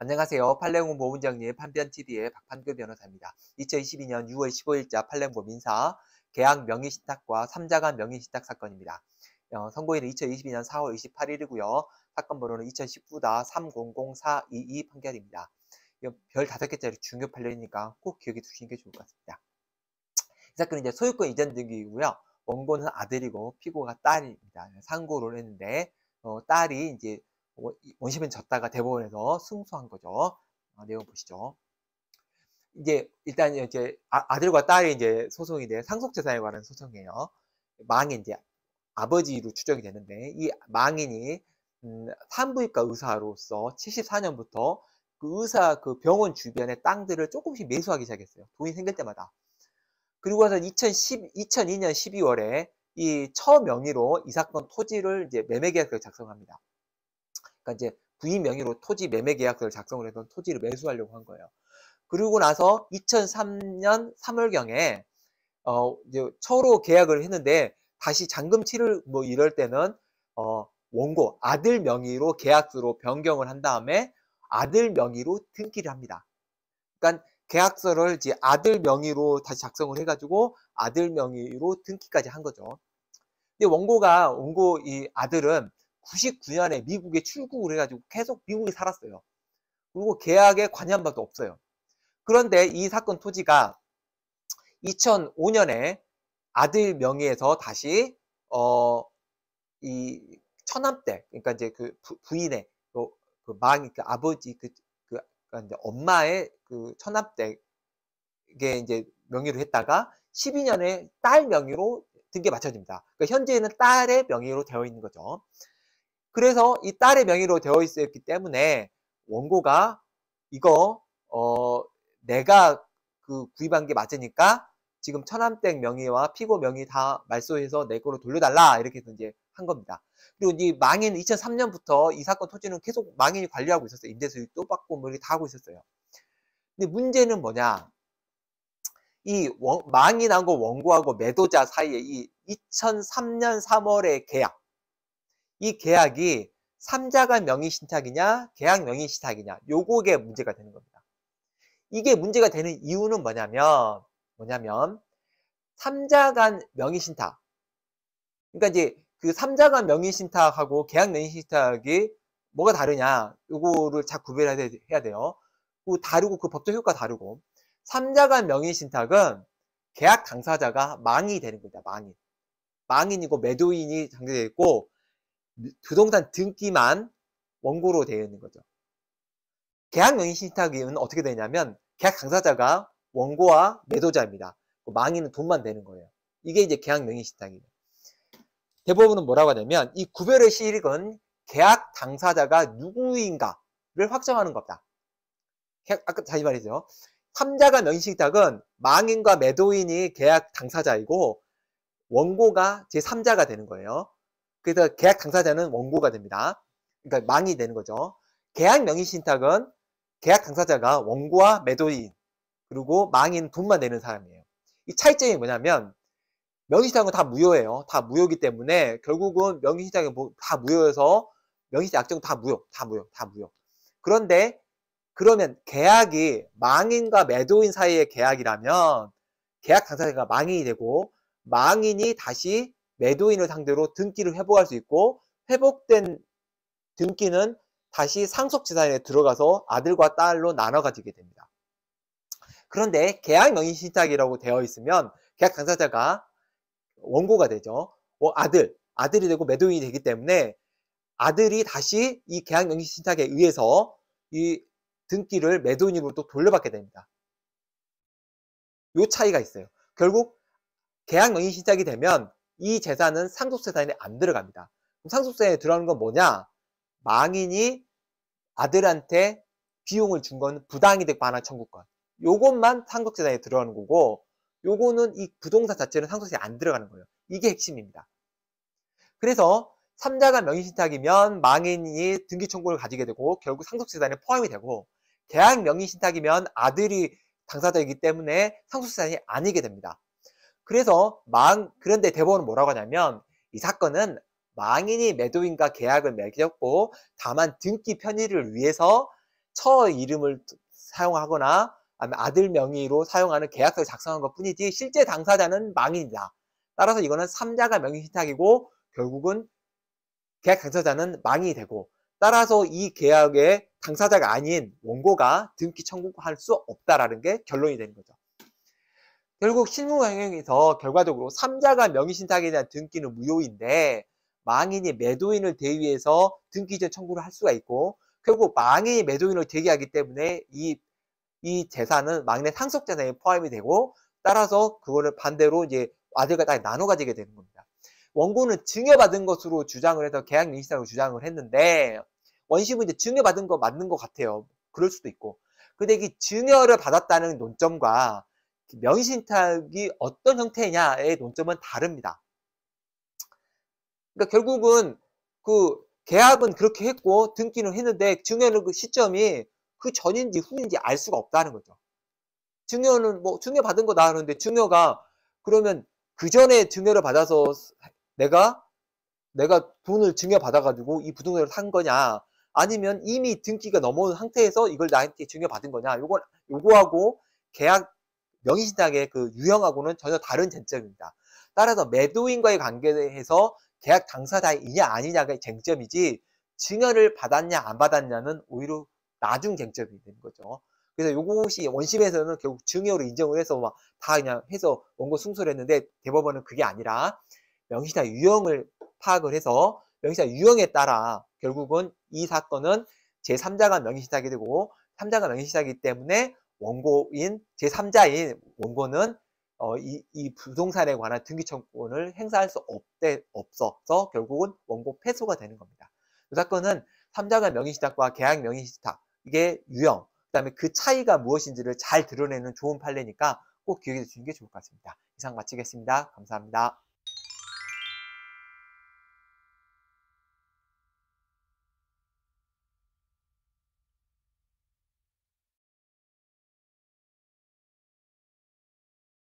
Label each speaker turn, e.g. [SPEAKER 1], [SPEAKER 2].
[SPEAKER 1] 안녕하세요. 팔레옹 보문장님 판변TV의 박판규 변호사입니다. 2022년 6월 15일자 팔레옹보 민사 계약 명의신탁과 3자간 명의신탁 사건입니다. 어, 선고일은 2022년 4월 28일이고요. 사건 번호는 2019-300422 판결입니다. 별 5개짜리 중요 판례니까 꼭 기억해 두시는 게 좋을 것 같습니다. 이 사건은 이제 소유권 이전 등기이고요. 원고는 아들이고 피고가 딸입니다. 상고를 했는데 어, 딸이 이제 원시은 졌다가 대법원에서 승소한 거죠. 아, 내용 보시죠. 이제 일단 이제 아, 들과 딸이 이제 소송인데 상속재산에 관한 소송이에요. 망인 이제 아버지로 추정이 되는데 이 망인이 음, 산부인과 의사로서 74년부터 그 의사 그 병원 주변의 땅들을 조금씩 매수하기 시작했어요. 돈이 생길 때마다. 그리고 서 2010, 2002년 12월에 이 처명의로 이 사건 토지를 이제 매매 계약을 작성합니다. 그러니까 이제 부인 명의로 토지 매매 계약서를 작성을 해서 토지를 매수하려고 한 거예요. 그리고 나서 2003년 3월경에 어 이제 처로 계약을 했는데 다시 잔금치를 뭐 이럴 때는 어 원고 아들 명의로 계약서로 변경을 한 다음에 아들 명의로 등기를 합니다. 그러니까 계약서를 이제 아들 명의로 다시 작성을 해가지고 아들 명의로 등기까지 한 거죠. 근데 원고가 원고 이 아들은 99년에 미국에 출국을 해가지고 계속 미국에 살았어요. 그리고 계약에 관여한 바도 없어요. 그런데 이 사건 토지가 2005년에 아들 명의에서 다시 어이 처남 때 그러니까 이제 그 부, 인의 그, 그 망이 그 아버지 그, 그 그러니까 이제 엄마의 그 처남 때게 이제 명의로 했다가 12년에 딸 명의로 등기 맞춰집니다. 그러니까 현재는 딸의 명의로 되어 있는 거죠. 그래서 이 딸의 명의로 되어 있었기 때문에 원고가 이거 어 내가 그 구입한 게 맞으니까 지금 천암댁 명의와 피고 명의 다 말소해서 내 거로 돌려달라 이렇게 이제 한 겁니다. 그리고 이 망인 2003년부터 이 사건 토지는 계속 망인이 관리하고 있었어요. 임대수익도 받고 뭐 이렇게 다 하고 있었어요. 근데 문제는 뭐냐? 이 원, 망인하고 원고하고 매도자 사이에 이 2003년 3월의 계약 이 계약이 삼자간 명의 신탁이냐 계약 명의 신탁이냐 요게 문제가 되는 겁니다. 이게 문제가 되는 이유는 뭐냐면 뭐냐면 삼자간 명의 신탁 그러니까 이제 그 삼자간 명의 신탁하고 계약 명의 신탁이 뭐가 다르냐 요거를 잘 구별해야 돼요. 그 다르고 그 법적 효과 다르고 삼자간 명의 신탁은 계약 당사자가 망이 되는 겁니다. 망인. 망인이고 매도인이 당되어 있고 부동산 등기만 원고로 되어 있는 거죠. 계약 명의 신탁은 어떻게 되냐면 계약 당사자가 원고와 매도자입니다. 그 망인은 돈만 되는 거예요. 이게 이제 계약 명의 신탁이에요. 대법원은 뭐라고 하냐면 이 구별의 실익은 계약 당사자가 누구인가를 확정하는 겁니다. 아까 다시 말이죠 3자가 명의신탁은 망인과 매도인이 계약 당사자이고 원고가 제3자가 되는 거예요. 그래서 계약 당사자는 원고가 됩니다. 그러니까 망이 되는 거죠. 계약 명의 신탁은 계약 당사자가 원고와 매도인 그리고 망인 돈만 내는 사람이에요. 이 차이점이 뭐냐면 명의신탁은 다 무효예요. 다 무효기 때문에 결국은 명의신탁은 뭐 다 무효여서 명의신탁 약정 다 무효, 다 무효, 다 무효. 그런데 그러면 계약이 망인과 매도인 사이의 계약이라면 계약 당사자가 망인이 되고 망인이 다시 매도인을 상대로 등기를 회복할 수 있고 회복된 등기는 다시 상속재산에 들어가서 아들과 딸로 나눠 가지게 됩니다. 그런데 계약 명의 신탁이라고 되어 있으면 계약 당사자가 원고가 되죠. 어, 아들, 아들이 되고 매도인이 되기 때문에 아들이 다시 이 계약 명의 신탁에 의해서 이 등기를 매도인으로 또 돌려받게 됩니다. 요 차이가 있어요. 결국 계약 명의 신탁이 되면 이 재산은 상속재산에 안 들어갑니다. 그럼 상속세에 들어가는 건 뭐냐? 망인이 아들한테 비용을 준 건 부당이득 반환 청구권. 요것만 상속재산에 들어가는 거고, 요거는 이 부동산 자체는 상속세에 안 들어가는 거예요. 이게 핵심입니다. 그래서 3자가 명의신탁이면 망인이 등기청구를 가지게 되고 결국 상속세산에 포함이 되고 계약 명의신탁이면 아들이 당사자이기 때문에 상속세산이 아니게 됩니다. 그래서 망, 그런데 대법원은 뭐라고 하냐면 이 사건은 망인이 매도인과 계약을 맺었고 다만 등기 편의를 위해서 처 이름을 사용하거나 아들 명의로 사용하는 계약서를 작성한 것 뿐이지 실제 당사자는 망인이다. 따라서 이거는 삼자가 명의 신탁이고 결국은 계약 당사자는 망이 인 되고 따라서 이 계약의 당사자가 아닌 원고가 등기 청구할 수 없다라는 게 결론이 되는 거죠. 결국 실무행위에서 결과적으로 3자가 명의신탁에 대한 등기는 무효인데 망인이 매도인을 대위해서 등기전 청구를 할 수가 있고 결국 망인이 매도인을 대기하기 때문에 이, 이 재산은 망인의 상속재산에 포함이 되고 따라서 그거를 반대로 이제 아들과 딸이 나눠 가지게 되는 겁니다. 원고는 증여받은 것으로 주장을 해서 계약 민신탁으로 주장을 했는데 원심은 이제 증여받은 거 맞는 것 같아요. 그럴 수도 있고. 근데 이 증여를 받았다는 논점과 명의신탁이 어떤 형태냐의 논점은 다릅니다. 그러니까 결국은 그 계약은 그렇게 했고 등기는 했는데 증여는 그 시점이 그 전인지 후인지 알 수가 없다는 거죠. 증여는 뭐 증여 받은 거나 하는데 증여가 그러면 그 전에 증여를 받아서 내가 내가 돈을 증여 받아가지고 이 부동산을 산 거냐 아니면 이미 등기가 넘어온 상태에서 이걸 나한테 증여 받은 거냐 요건 요거하고 계약 명의신탁의그 유형하고는 전혀 다른 쟁점입니다. 따라서 매도인과의 관계에서 계약 당사자이냐 아니냐가 쟁점이지 증여를 받았냐 안 받았냐는 오히려 나중 쟁점이 되는 거죠. 그래서 요것이 원심에서는 결국 증여로 인정을 해서 막 다 그냥 해서 원고 승소를 했는데 대법원은 그게 아니라 명시사 유형을 파악을 해서 명시사 유형에 따라 결국은 이 사건은 제3자가 명의시사이 되고 3자가 명의시이기 때문에 원고인 제3자인 원고는 어, 이, 이, 부동산에 관한 등기청구권을 행사할 수 없대, 없어서 결국은 원고 패소가 되는 겁니다. 이 사건은 3자가 명의신탁과 계약 명의신탁 이게 유형 그 다음에 그 차이가 무엇인지를 잘 드러내는 좋은 판례니까 꼭 기억해 주시는 게 좋을 것 같습니다. 이상 마치겠습니다. 감사합니다.